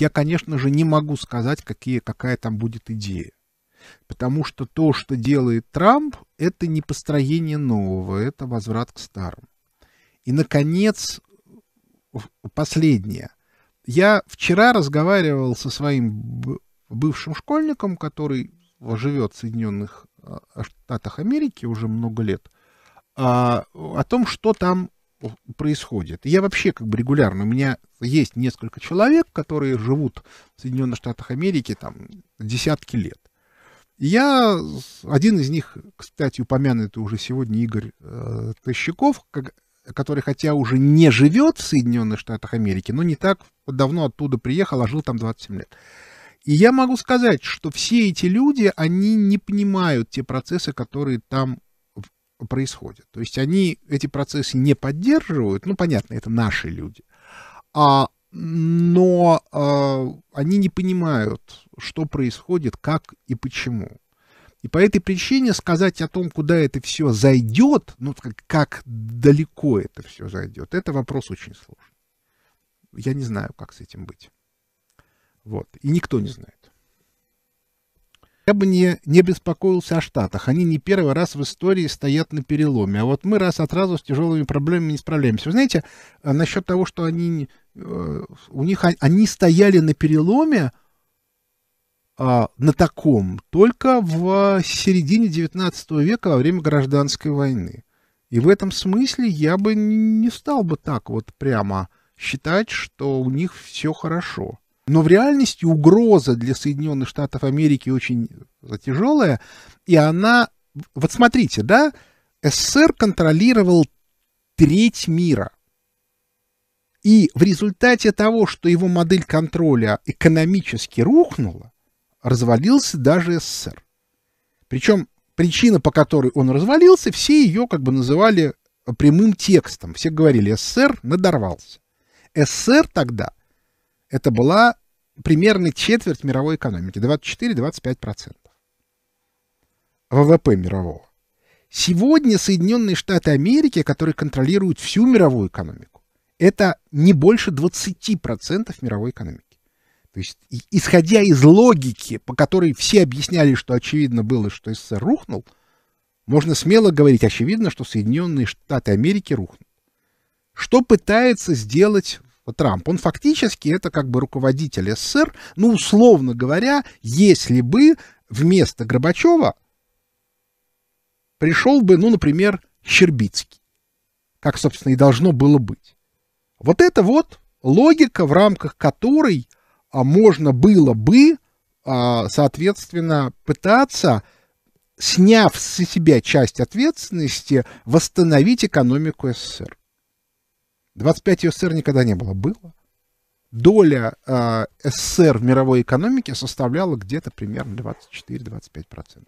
я, конечно же, не могу сказать, какие, какая там будет идея. Потому что то, что делает Трамп, это не построение нового, это возврат к старому. И, наконец, последнее. Я вчера разговаривал со своим бывшим школьником, который живет в Соединенных а, Штатах Америки уже много лет, а, о том, что там происходит. я вообще как бы регулярно, у меня есть несколько человек, которые живут в Соединенных Штатах Америки там десятки лет. я, один из них, кстати, упомянутый уже сегодня Игорь э, Тащиков, как, который хотя уже не живет в Соединенных Штатах Америки, но не так давно оттуда приехал, а жил там 27 лет. И я могу сказать, что все эти люди, они не понимают те процессы, которые там происходит. То есть они эти процессы не поддерживают, ну, понятно, это наши люди, а, но а, они не понимают, что происходит, как и почему. И по этой причине сказать о том, куда это все зайдет, ну, как, как далеко это все зайдет, это вопрос очень сложный. Я не знаю, как с этим быть. Вот. И никто не знает. Я бы не, не беспокоился о Штатах. Они не первый раз в истории стоят на переломе. А вот мы раз от разу с тяжелыми проблемами не справляемся. Вы знаете, а, насчет того, что они, э, у них, а, они стояли на переломе, а, на таком только в середине 19 века во время гражданской войны. И в этом смысле я бы не стал бы так вот прямо считать, что у них все хорошо. Но в реальности угроза для Соединенных Штатов Америки очень э, тяжелая, и она... Вот смотрите, да, СССР контролировал треть мира. И в результате того, что его модель контроля экономически рухнула, развалился даже СССР. Причем причина, по которой он развалился, все ее как бы называли прямым текстом. Все говорили, СССР надорвался. СССР тогда – это была примерно четверть мировой экономики, 24-25% ВВП мирового. Сегодня Соединенные Штаты Америки, которые контролируют всю мировую экономику, это не больше 20% мировой экономики. То есть, исходя из логики, по которой все объясняли, что очевидно было, что СССР рухнул, можно смело говорить, очевидно, что Соединенные Штаты Америки рухнут. Что пытается сделать вот Трамп, он фактически это как бы руководитель СССР, ну, условно говоря, если бы вместо Горбачева пришел бы, ну, например, Щербицкий, как, собственно, и должно было быть. Вот это вот логика, в рамках которой а, можно было бы, а, соответственно, пытаться, сняв с себя часть ответственности, восстановить экономику СССР. 25 СССР никогда не было. Было. Доля а, э, СССР в мировой экономике составляла где-то примерно 24-25%.